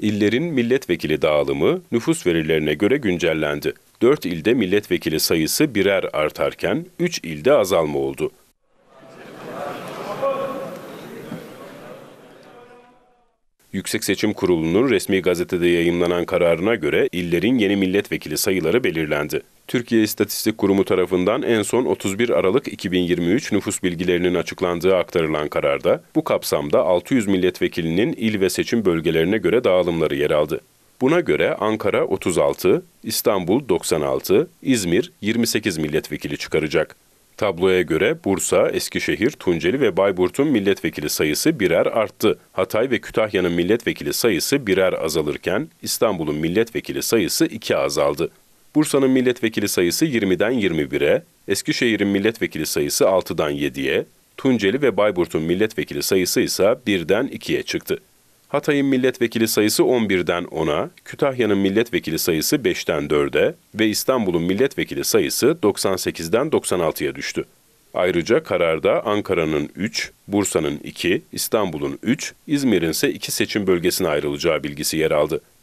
İllerin milletvekili dağılımı nüfus verilerine göre güncellendi. 4 ilde milletvekili sayısı birer artarken 3 ilde azalma oldu. Yüksek Seçim Kurulu'nun resmi gazetede yayınlanan kararına göre illerin yeni milletvekili sayıları belirlendi. Türkiye İstatistik Kurumu tarafından en son 31 Aralık 2023 nüfus bilgilerinin açıklandığı aktarılan kararda bu kapsamda 600 milletvekilinin il ve seçim bölgelerine göre dağılımları yer aldı. Buna göre Ankara 36, İstanbul 96, İzmir 28 milletvekili çıkaracak. Tabloya göre Bursa, Eskişehir, Tunceli ve Bayburt'un milletvekili sayısı birer arttı. Hatay ve Kütahya'nın milletvekili sayısı birer azalırken İstanbul'un milletvekili sayısı iki azaldı. Bursa'nın milletvekili sayısı 20'den 21'e, Eskişehir'in milletvekili sayısı 6'dan 7'ye, Tunceli ve Bayburt'un milletvekili sayısı ise 1'den 2'ye çıktı. Hatay'ın milletvekili sayısı 11'den 10'a, Kütahya'nın milletvekili sayısı 5'ten 4'e ve İstanbul'un milletvekili sayısı 98'den 96'ya düştü. Ayrıca kararda Ankara'nın 3, Bursa'nın 2, İstanbul'un 3, İzmir'in ise 2 seçim bölgesine ayrılacağı bilgisi yer aldı.